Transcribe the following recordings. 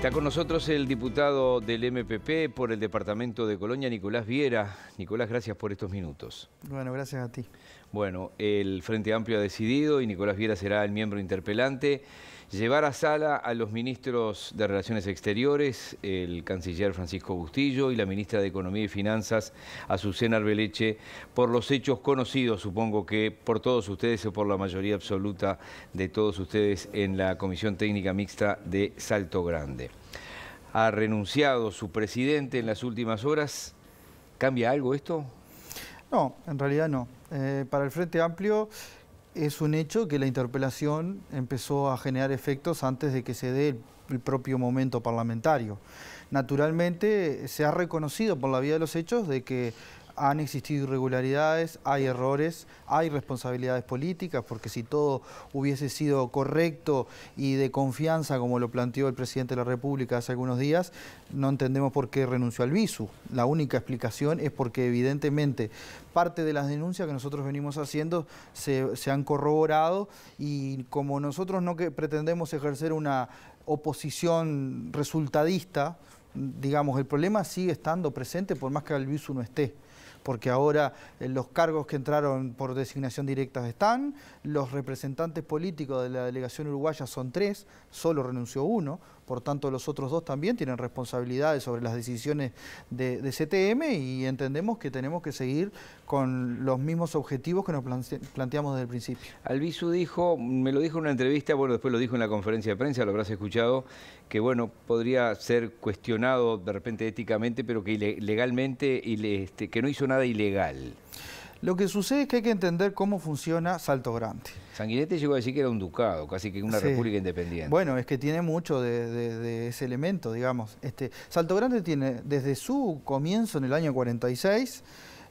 Está con nosotros el diputado del MPP por el departamento de Colonia, Nicolás Viera. Nicolás, gracias por estos minutos. Bueno, gracias a ti. Bueno, el Frente Amplio ha decidido y Nicolás Viera será el miembro interpelante llevar a sala a los ministros de Relaciones Exteriores, el canciller Francisco Bustillo y la ministra de Economía y Finanzas, Azucena Arbeleche, por los hechos conocidos, supongo que por todos ustedes o por la mayoría absoluta de todos ustedes en la Comisión Técnica Mixta de Salto Grande. Ha renunciado su presidente en las últimas horas. ¿Cambia algo esto? No, en realidad no. Eh, para el Frente Amplio es un hecho que la interpelación empezó a generar efectos antes de que se dé el propio momento parlamentario. Naturalmente se ha reconocido por la vía de los hechos de que han existido irregularidades, hay errores, hay responsabilidades políticas, porque si todo hubiese sido correcto y de confianza, como lo planteó el presidente de la República hace algunos días, no entendemos por qué renunció al visu. La única explicación es porque evidentemente parte de las denuncias que nosotros venimos haciendo se, han corroborado y como nosotros no pretendemos ejercer una oposición resultadista, digamos, el problema sigue estando presente por más que el visu no esté porque ahora eh, los cargos que entraron por designación directa están, los representantes políticos de la delegación uruguaya son tres, solo renunció uno, por tanto los otros dos también tienen responsabilidades sobre las decisiones de, CTM y entendemos que tenemos que seguir con los mismos objetivos que nos planteamos desde el principio. Albizu dijo, me lo dijo en una entrevista, bueno, después lo dijo en la conferencia de prensa, lo habrás escuchado, que bueno, podría ser cuestionado de repente éticamente, pero que legalmente, este, que no hizo nada ilegal. Lo que sucede es que hay que entender cómo funciona Salto Grande. Sanguinetti llegó a decir que era un ducado, casi que una república independiente. Bueno, es que tiene mucho de, ese elemento, digamos. Este, Salto Grande tiene desde su comienzo en el año 46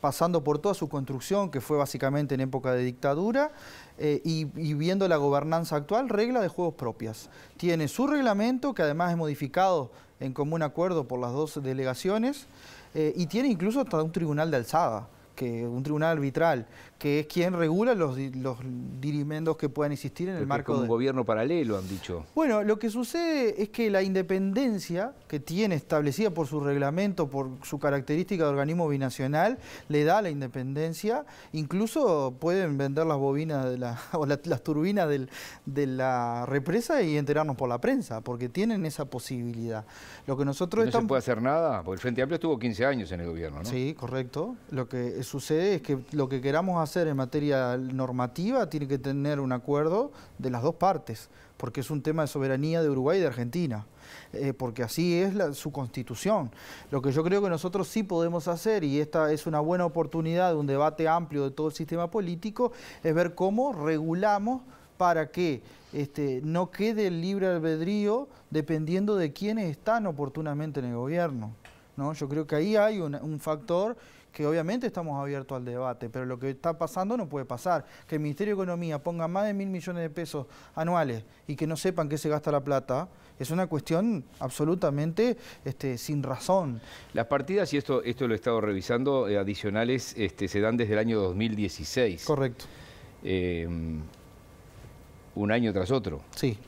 pasando por toda su construcción, que fue básicamente en época de dictadura, eh, y, viendo la gobernanza actual, regla de juegos propias. Tiene su reglamento, que además es modificado en común acuerdo por las dos delegaciones, eh, y tiene incluso hasta un tribunal de alzada que un tribunal arbitral que es quien regula los, los dirimendos que puedan existir en el marco de... un gobierno paralelo, han dicho. Bueno, lo que sucede es que la independencia que tiene establecida por su reglamento, por su característica de organismo binacional, le da la independencia. Incluso pueden vender las bobinas de la, o las turbinas de la represa y enterarnos por la prensa, porque tienen esa posibilidad. Lo que nosotros ¿No se puede hacer nada? Porque el Frente Amplio estuvo 15 años en el gobierno, Sí, correcto. Lo que sucede es que lo que queramos hacer en materia normativa tiene que tener un acuerdo de las dos partes, porque es un tema de soberanía de Uruguay y de Argentina, eh, porque así es su constitución. Lo que yo creo que nosotros sí podemos hacer, y esta es una buena oportunidad, de un debate amplio de todo el sistema político, es ver cómo regulamos para que este, no quede el libre albedrío dependiendo de quiénes están oportunamente en el gobierno. ¿no? Yo creo que ahí hay un, un factor que obviamente estamos abiertos al debate, pero lo que está pasando no puede pasar. Que el Ministerio de Economía ponga más de mil millones de pesos anuales y que no sepan qué se gasta la plata, es una cuestión absolutamente este, sin razón. Las partidas, y esto, esto lo he estado revisando, eh, adicionales este, se dan desde el año 2016. Correcto. Eh, un año tras otro. Sí.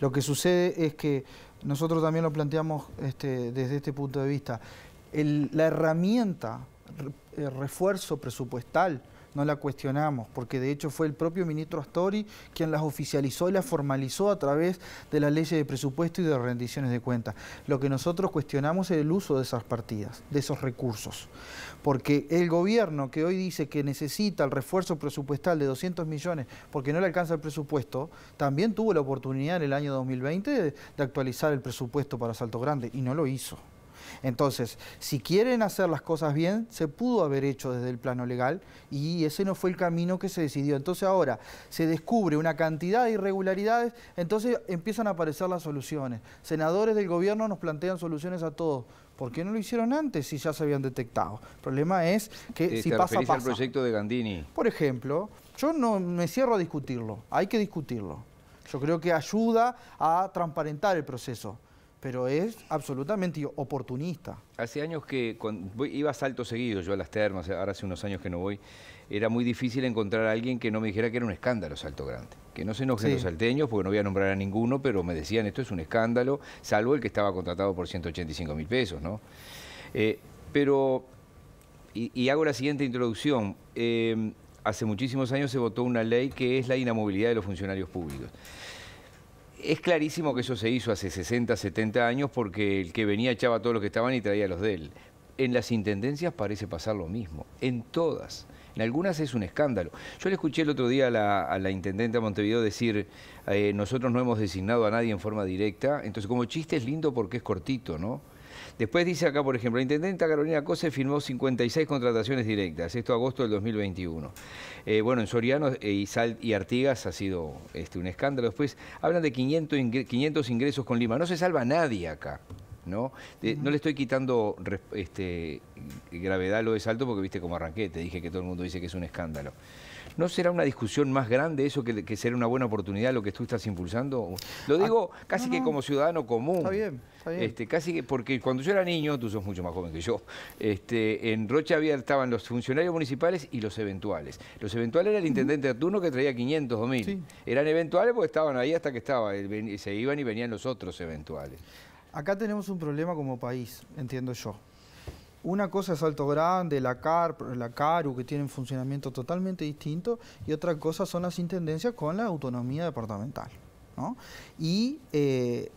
Lo que sucede es que nosotros también lo planteamos este, desde este punto de vista. la herramienta eh, refuerzo presupuestal, no la cuestionamos, porque de hecho fue el propio ministro Astori quien las oficializó y las formalizó a través de la ley de presupuesto y de rendiciones de cuentas. Lo que nosotros cuestionamos es el uso de esas partidas, de esos recursos, porque el gobierno que hoy dice que necesita el refuerzo presupuestal de 200 millones porque no le alcanza el presupuesto, también tuvo la oportunidad en el año 2020 de actualizar el presupuesto para Salto Grande y no lo hizo. Entonces, si quieren hacer las cosas bien, se pudo haber hecho desde el plano legal y ese no fue el camino que se decidió. Entonces ahora se descubre una cantidad de irregularidades, entonces empiezan a aparecer las soluciones. Senadores del gobierno nos plantean soluciones a todos. ¿Por qué no lo hicieron antes si ya se habían detectado? El problema es que eh, si te pasa, pasa. al proyecto de Gandini? Por ejemplo, yo no me cierro a discutirlo, hay que discutirlo. Yo creo que ayuda a transparentar el proceso pero es absolutamente oportunista. Hace años que iba a salto seguido yo a las termas, ahora hace unos años que no voy, era muy difícil encontrar a alguien que no me dijera que era un escándalo Salto Grande. Que no se enojen los salteños, porque no voy a nombrar a ninguno, pero me decían esto es un escándalo, salvo el que estaba contratado por 185 mil pesos, ¿no? Eh, pero, y, hago la siguiente introducción. Eh, hace muchísimos años se votó una ley que es la inamovilidad de los funcionarios públicos es clarísimo que eso se hizo hace 60, 70 años porque el que venía echaba a todos los que estaban y traía los de él. En las intendencias parece pasar lo mismo, en todas. En algunas es un escándalo. Yo le escuché el otro día a la, intendente de Montevideo decir, eh, nosotros no hemos designado a nadie en forma directa, entonces como chiste es lindo porque es cortito, ¿no? Después dice acá, por ejemplo, la intendenta Carolina Cose firmó 56 contrataciones directas, esto agosto del 2021. Eh, bueno, en Soriano eh, y, Sal, y Artigas ha sido este, un escándalo. Después hablan de 500, 500 ingresos con Lima. No se salva nadie acá. ¿no? no le estoy quitando este, gravedad lo de salto porque viste cómo arranqué, te dije que todo el mundo dice que es un escándalo. ¿No será una discusión más grande eso que, será una buena oportunidad lo que tú estás impulsando? Lo ah, digo casi que como ciudadano común. Está bien, está bien. Este, casi que porque cuando yo era niño, tú sos mucho más joven que yo, este, en Rocha había, estaban los funcionarios municipales y los eventuales. Los eventuales era el intendente de turno que traía 500 o 1000. Eran eventuales porque estaban ahí hasta que estaba, eh, se iban y venían los otros eventuales. Acá tenemos un problema como país, entiendo yo una cosa es Alto Grande, la CAR, la CARU, que tienen funcionamiento totalmente distinto, y otra cosa son las intendencias con la autonomía departamental. Y eh,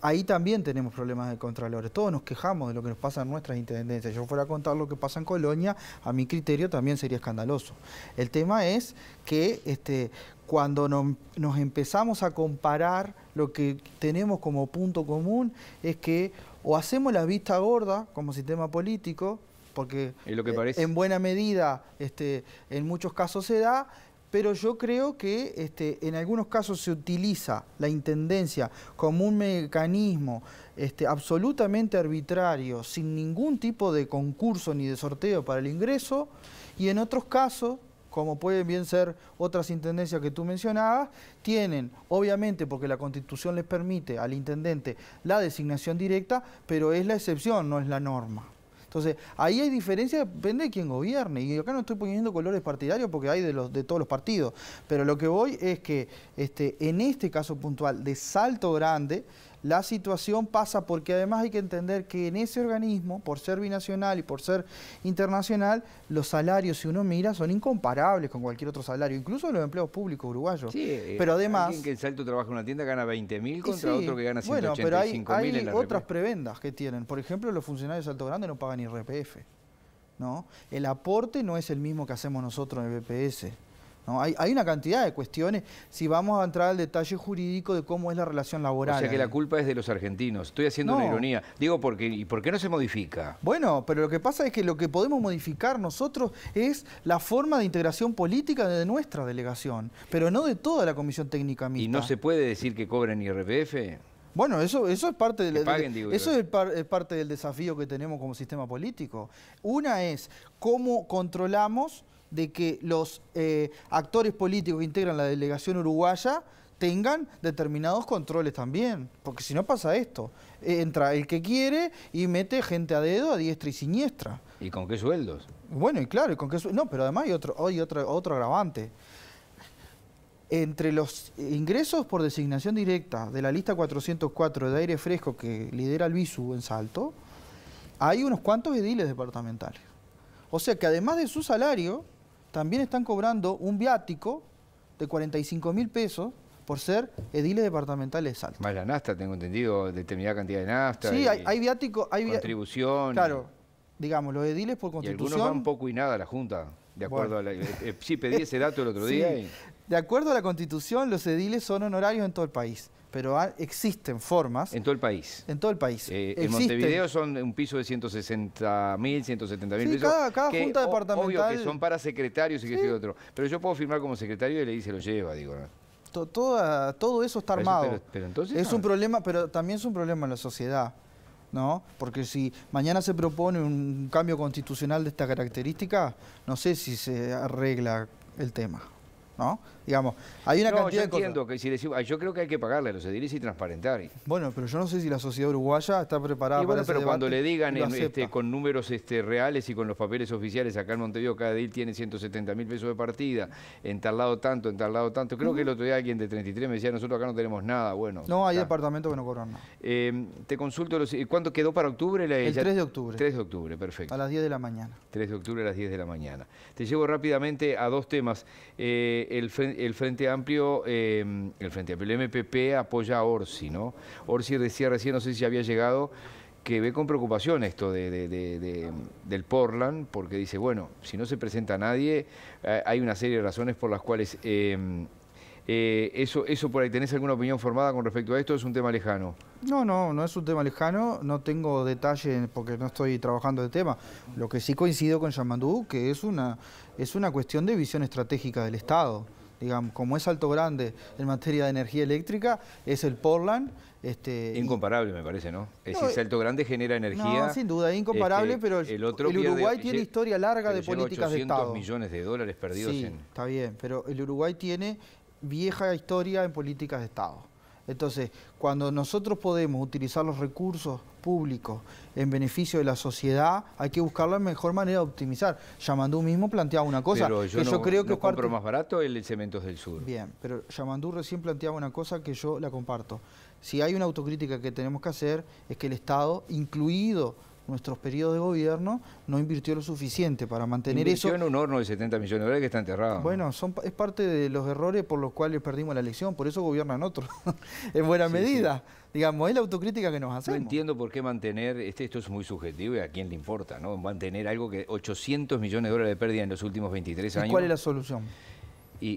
ahí también tenemos problemas de contralores. Todos nos quejamos de lo que nos pasa en nuestras intendencias. Yo fuera a contar lo que pasa en Colonia, a mi criterio también sería escandaloso. El tema es que este, cuando nos empezamos a comparar, lo que tenemos como punto común es que o hacemos la vista gorda como sistema político, porque eh, en buena medida este, en muchos casos se da, pero yo creo que este, en algunos casos se utiliza la intendencia como un mecanismo este, absolutamente arbitrario, sin ningún tipo de concurso ni de sorteo para el ingreso, y en otros casos como pueden bien ser otras intendencias que tú mencionabas, tienen, obviamente, porque la constitución les permite al intendente la designación directa, pero es la excepción, no es la norma. Entonces, ahí hay diferencia, depende de quién gobierne. Y acá no estoy poniendo colores partidarios porque hay de, los, de todos los partidos. Pero lo que voy es que este, en este caso puntual de Salto Grande, la situación pasa porque además hay que entender que en ese organismo, por ser binacional y por ser internacional, los salarios, si uno mira, son incomparables con cualquier otro salario, incluso los empleos públicos uruguayos. Sí, eh, pero además... Alguien que en Salto trabaja en una tienda gana 20 mil contra otro que gana 185 Bueno, pero hay, otras prebendas que tienen. Por ejemplo, los funcionarios de Salto Grande no pagan IRPF. ¿no? El aporte no es el mismo que hacemos nosotros en el BPS. Hay, una cantidad de cuestiones, si vamos a entrar al detalle jurídico de cómo es la relación laboral. O sea que la culpa es de los argentinos, estoy haciendo una ironía. Digo, porque, ¿y por qué no se modifica? Bueno, pero lo que pasa es que lo que podemos modificar nosotros es la forma de integración política de nuestra delegación, pero no de toda la Comisión Técnica Mixta. ¿Y no se puede decir que cobren IRPF? Bueno, eso, eso es parte del, eso es parte del desafío que tenemos como sistema político. Una es cómo controlamos de que los eh, actores políticos que integran la delegación uruguaya tengan determinados controles también, porque si no pasa esto, entra el que quiere y mete gente a dedo a diestra y siniestra. ¿Y con qué sueldos? Bueno, y claro, y con qué sueldos? No, pero además hay otro, hay otro, otro agravante. Entre los ingresos por designación directa de la lista 404 de aire fresco que lidera el BISU en Salto, hay unos cuantos ediles departamentales. O sea que además de su salario, también están cobrando un viático de 45 mil pesos por ser ediles departamentales de Salta. Más la nafta, tengo entendido, determinada cantidad de nafta. Sí, hay, viático, hay contribución. Claro, digamos, los ediles por constitución. Y algunos van poco y nada a la Junta, de acuerdo a eh, eh, Sí, pedí ese dato el otro día. De acuerdo a la constitución, los ediles son honorarios en todo el país pero existen formas. En todo el país. En todo el país. Eh, en Montevideo son un piso de 160 mil, 170 mil pesos. Cada, cada junta departamental. Obvio que son para secretarios y que sí. otro. Pero yo puedo firmar como secretario y le dice lo lleva, digo. todo eso está armado. es un problema, pero también es un problema en la sociedad. ¿No? Porque si mañana se propone un cambio constitucional de esta característica, no sé si se arregla el tema. ¿no? Digamos, hay una cantidad que yo creo que hay que pagarle los ediles y transparentar. Bueno, pero yo no sé si la sociedad uruguaya está preparada para pero cuando le digan este, con números este, reales y con los papeles oficiales, acá en Montevideo cada edil tiene 170 mil pesos de partida, en tal lado tanto, en tal lado tanto. Creo que el otro día alguien de 33 me decía, nosotros acá no tenemos nada, bueno. No, hay departamento departamentos que no cobran em, te consulto, ¿cuándo quedó para octubre? La, el 3 de octubre. 3 de octubre, perfecto. A las 10 de la mañana. 3 de octubre a las 10 de la mañana. Te llevo rápidamente a dos temas. Eh, Em, el, Frente Amplio, el Frente el MPP apoya a Orsi, ¿no? Orsi decía recién, no sé si había llegado, que ve con preocupación esto de, del Portland, porque dice, bueno, si no se presenta nadie, eh, hay una serie de razones por las cuales... Em, eh, eso, eso por ahí, ¿tenés alguna opinión formada con respecto a esto? ¿Es un tema lejano? No, no, no es un tema lejano, no tengo detalles porque no estoy trabajando el tema. Lo que sí coincido con Yamandú, que es una, es una cuestión de visión estratégica del Estado. Digamos, como es Alto Grande en materia de energía eléctrica, es el Portland. Este, incomparable, me parece, ¿no? Es eh, Alto Grande genera energía. No, sin duda, incomparable, este, pero el, Uruguay tiene historia larga de políticas de Estado. millones de dólares perdidos sí, está bien, pero el Uruguay tiene vieja historia en políticas de Estado. Entonces, cuando nosotros podemos utilizar los recursos públicos en beneficio de la sociedad, hay que buscar la mejor manera de optimizar. Yamandú mismo planteaba una cosa yo que yo creo que compro más barato el Cementos del Sur. Bien, pero Yamandú recién planteaba una cosa que yo la comparto. Si hay una autocrítica que tenemos que hacer es que el Estado, incluido nuestros periodos de gobierno, no invirtió lo suficiente para mantener invirtió eso. en un horno de 70 millones de dólares que está enterrado. Bueno, son, es parte de los errores por los cuales perdimos la elección, por eso gobiernan otros, en buena medida. Digamos, es la autocrítica que nos hacemos. No entiendo por qué mantener, este, esto es muy subjetivo y a quién le importa, ¿no? Mantener algo que 800 millones de dólares de pérdida en los últimos 23 años. ¿Cuál es la solución?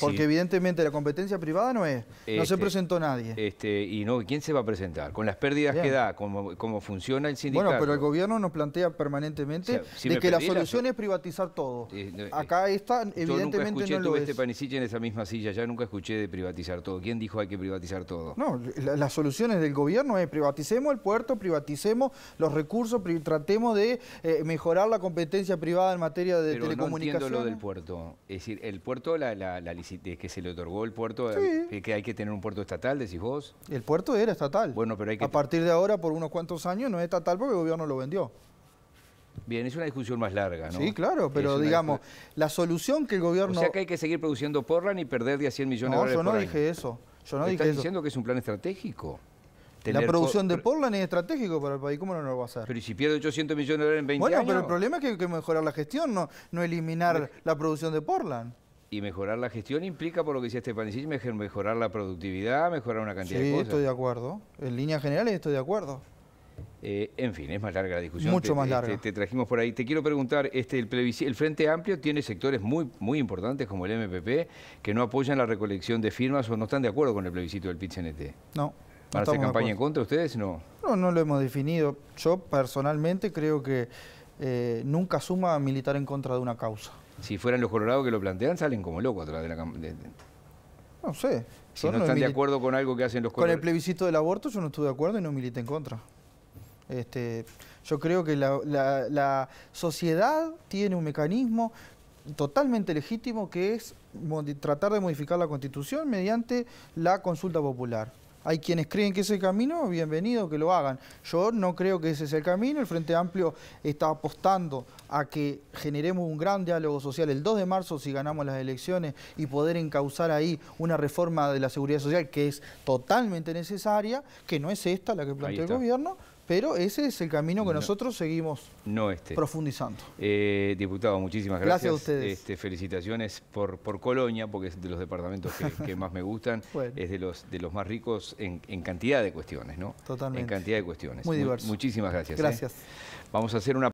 Porque evidentemente la competencia privada no es, no se este, presentó nadie. Este, y no, ¿quién se va a presentar? Con las pérdidas que da, cómo, cómo funciona el sindicato. Bueno, pero el gobierno nos plantea permanentemente de que la solución es privatizar todo. Eh, eh, Acá está, evidentemente yo nunca escuché, no este en esa misma silla, ya nunca escuché de privatizar todo. ¿Quién dijo hay que privatizar todo? No, las soluciones del gobierno es privaticemos el puerto, privaticemos los recursos, tratemos de eh, mejorar la competencia privada en materia de pero telecomunicaciones. No entiendo lo del puerto. Es decir, el puerto, la la, que se le otorgó el puerto, eh, que hay que tener un puerto estatal, decís vos. El puerto era estatal. Bueno, pero hay que... A partir de ahora, por unos cuantos años, no es estatal porque el gobierno lo vendió. Bien, es una discusión más larga, ¿no? Sí, claro, pero digamos, la solución que el gobierno... O sea que hay que seguir produciendo Portland y perder de 100 millones de dólares yo no dije eso. Yo no dije estás diciendo que es un plan estratégico. La producción de Portland es estratégico para el país, ¿cómo no lo va a hacer? Pero si pierde 800 millones de dólares en 20 años... Bueno, pero el problema es que hay que mejorar la gestión, no, no eliminar la producción de Portland y mejorar la gestión implica, por lo que decía Esteban, mejorar la productividad, mejorar una cantidad de cosas. Sí, estoy de acuerdo. En líneas generales estoy de acuerdo. Eh, en fin, es más larga la discusión. Mucho más larga. Te, trajimos por ahí. Te quiero preguntar, este, el, el Frente Amplio tiene sectores muy, muy importantes como el MPP que no apoyan la recolección de firmas o no están de acuerdo con el plebiscito del pit No. ¿Van a hacer campaña en contra ustedes? No. No, no lo hemos definido. Yo personalmente creo que eh, nunca suma militar en contra de una causa. Si fueran los colorados que lo plantean, salen como locos atrás de la de, No sé. Si no, están de acuerdo con algo que hacen los colorados. Con el plebiscito del aborto yo no estuve de acuerdo y no milité en contra. Este, yo creo que la, la sociedad tiene un mecanismo totalmente legítimo que es tratar de modificar la constitución mediante la consulta popular. Hay quienes creen que ese es el camino, bienvenido que lo hagan. Yo no creo que ese es el camino. El Frente Amplio está apostando a que generemos un gran diálogo social el 2 de marzo si ganamos las elecciones y poder encauzar ahí una reforma de la seguridad social que es totalmente necesaria, que no es esta la que plantea el gobierno, pero ese es el camino que nosotros seguimos este. profundizando. Eh, diputado, muchísimas gracias. Gracias a ustedes. Este, felicitaciones por, por Colonia, porque es de los departamentos que, más me gustan. Es de los, de los más ricos en, cantidad de cuestiones, ¿no? Totalmente. En cantidad de cuestiones. Muy diverso. muchísimas gracias. ¿eh? Gracias. Vamos a hacer una...